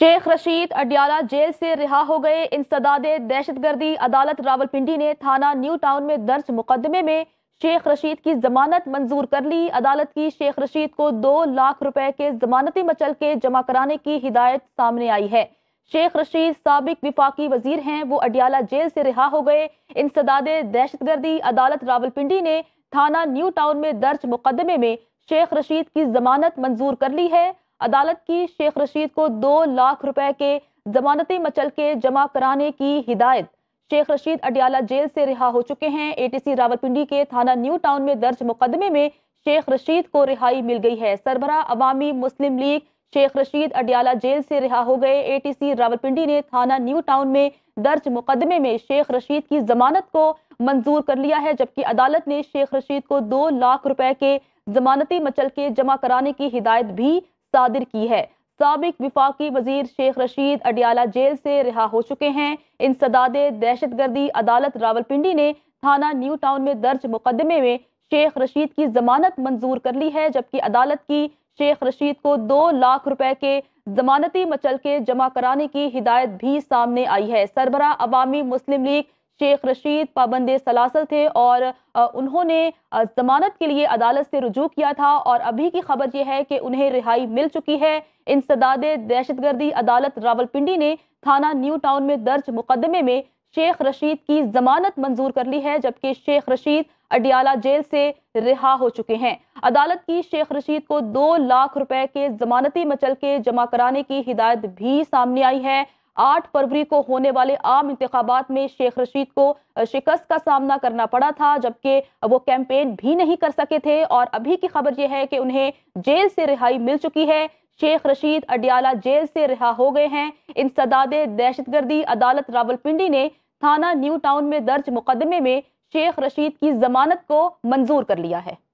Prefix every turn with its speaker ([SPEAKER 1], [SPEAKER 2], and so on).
[SPEAKER 1] Sheikh Rashid Adiala jail से रिहा हो गए इंसदाद दहशत गर्दी अदालत रावलपिंडी ने थाना न्यू टाउन में दर्ज मुकदमे में शेख रशीद की जमानत मंजूर कर ली अदालत की शेख रशीद को दो लाख रुपए के जमानती मचल के जमा कराने की हिदायत सामने आई है शेख रशीद सबक विफाकी वजीर हैं वो अडियाला जेल से रिहा हो गए इंसदाद दहशतगर्दी अदालत रावलपिंडी ने थाना न्यू टाउन में दर्ज मुकदमे में शेख रशीद की जमानत मंजूर कर ली है अदालत की शेख रशीद को दो लाख रुपए के जमानती मचल के जमा कराने की हिदायत शेख रशीद अडियाला जेल से रिहा हो चुके हैं एटीसी रावलपिंडी के थाना न्यू टाउन में दर्ज मुकदमे में शेख रशीद को रिहाई मिल गई है सरबरा अवामी मुस्लिम लीग शेख रशीद अडियाला जेल से रिहा हो गए एटीसी रावलपिंडी ने थाना न्यू टाउन में दर्ज मुकदमे में शेख रशीद की जमानत को मंजूर कर लिया है जबकि अदालत ने शेख रशीद को दो लाख रुपए के जमानती मचल के जमा कराने की हिदायत भी सादिर की है सबक विफाकी वजीर शेख रशीद अडियाला जेल से रिहा हो चुके हैं इन सदादे दहशत गर्दी अदालत रावलपिंडी ने थाना न्यू टाउन में दर्ज मुकदमे में शेख रशीद की जमानत मंजूर कर ली है जबकि अदालत की शेख रशीद को दो लाख रुपए के जमानती मचल के जमा कराने की हिदायत भी सामने आई है सरबरा अवामी मुस्लिम लीग शेख रशीद पाबंद सलासल थे और उन्होंने जमानत के लिए अदालत से रजू किया था और अभी की खबर यह है कि उन्हें रिहाई मिल चुकी है इन दहशत दहशतगर्दी अदालत रावलपिंडी ने थाना न्यू टाउन में दर्ज मुकदमे में शेख रशीद की जमानत मंजूर कर ली है जबकि शेख रशीद अडियाला जेल से रिहा हो चुके हैं अदालत की शेख रशीद को दो लाख रुपए के जमानती मचल के जमा कराने की हिदायत भी सामने आई है आठ फरवरी को होने वाले आम इंतबात में शेख रशीद को शिकस्त का सामना करना पड़ा था जबकि वो कैंपेन भी नहीं कर सके थे और अभी की खबर यह है कि उन्हें जेल से रिहाई मिल चुकी है शेख रशीद अडियाला जेल से रिहा हो गए हैं इन सदाद दहशतगर्दी अदालत रावलपिंडी ने थाना न्यू टाउन में दर्ज मुकदमे में शेख रशीद की जमानत को मंजूर कर लिया है